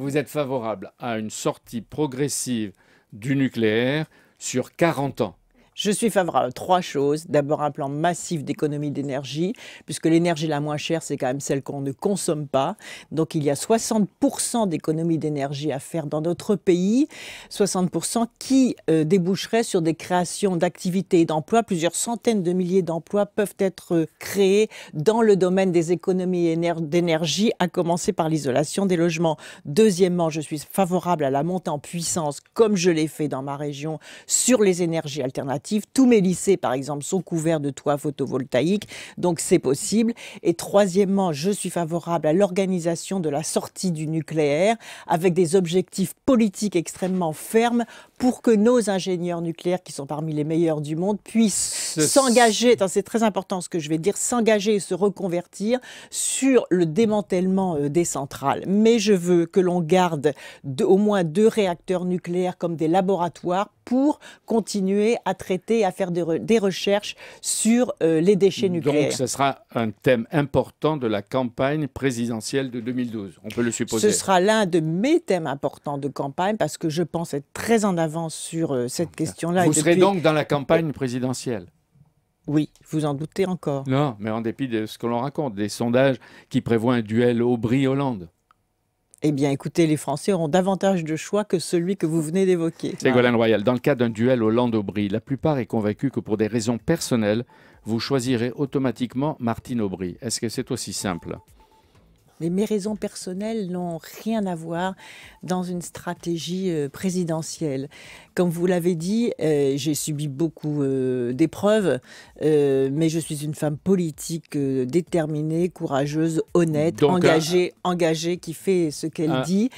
vous êtes favorable à une sortie progressive du nucléaire sur 40 ans. Je suis favorable à trois choses. D'abord, un plan massif d'économie d'énergie, puisque l'énergie la moins chère, c'est quand même celle qu'on ne consomme pas. Donc, il y a 60% d'économie d'énergie à faire dans notre pays, 60% qui euh, déboucherait sur des créations d'activités et d'emplois. Plusieurs centaines de milliers d'emplois peuvent être euh, créés dans le domaine des économies d'énergie, à commencer par l'isolation des logements. Deuxièmement, je suis favorable à la montée en puissance, comme je l'ai fait dans ma région, sur les énergies alternatives tous mes lycées, par exemple, sont couverts de toits photovoltaïques, donc c'est possible. Et troisièmement, je suis favorable à l'organisation de la sortie du nucléaire avec des objectifs politiques extrêmement fermes pour que nos ingénieurs nucléaires, qui sont parmi les meilleurs du monde, puissent s'engager, c'est très important ce que je vais dire, s'engager et se reconvertir sur le démantèlement euh, des centrales. Mais je veux que l'on garde au moins deux réacteurs nucléaires comme des laboratoires pour continuer à traiter, à faire des, recherches sur euh, les déchets nucléaires. Donc ce sera un thème important de la campagne présidentielle de 2012, on peut le supposer. Ce sera l'un de mes thèmes importants de campagne parce que je pense être très en avance sur euh, cette question-là. Vous serez donc dans la campagne présidentielle oui, vous en doutez encore. Non, mais en dépit de ce que l'on raconte, des sondages qui prévoient un duel Aubry-Hollande. Eh bien, écoutez, les Français auront davantage de choix que celui que vous venez d'évoquer. Ségolène Royal, dans le cas d'un duel Hollande-Aubry, la plupart est convaincue que pour des raisons personnelles, vous choisirez automatiquement Martine Aubry. Est-ce que c'est aussi simple mais mes raisons personnelles n'ont rien à voir dans une stratégie euh, présidentielle. Comme vous l'avez dit, euh, j'ai subi beaucoup euh, d'épreuves, mais je suis une femme politique déterminée, courageuse, honnête, engagée, engagée, qui fait ce qu'elle dit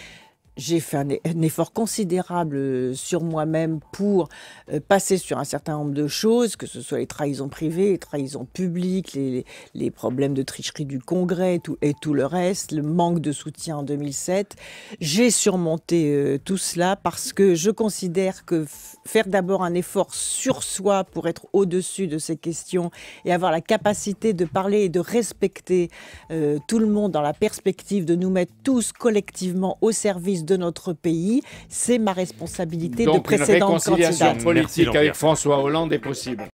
j'ai fait un, effort considérable euh, sur moi-même pour euh, passer sur un certain nombre de choses, que ce soit les trahisons privées, les trahisons publiques, les, problèmes de tricherie du Congrès et tout le reste, le manque de soutien en 2007. J'ai surmonté euh, tout cela parce que je considère que faire d'abord un effort sur soi pour être au-dessus de ces questions et avoir la capacité de parler et de respecter tout le monde dans la perspective de nous mettre tous collectivement au service de notre pays. C'est ma responsabilité de de précédente une réconciliation politique avec François Hollande est possible.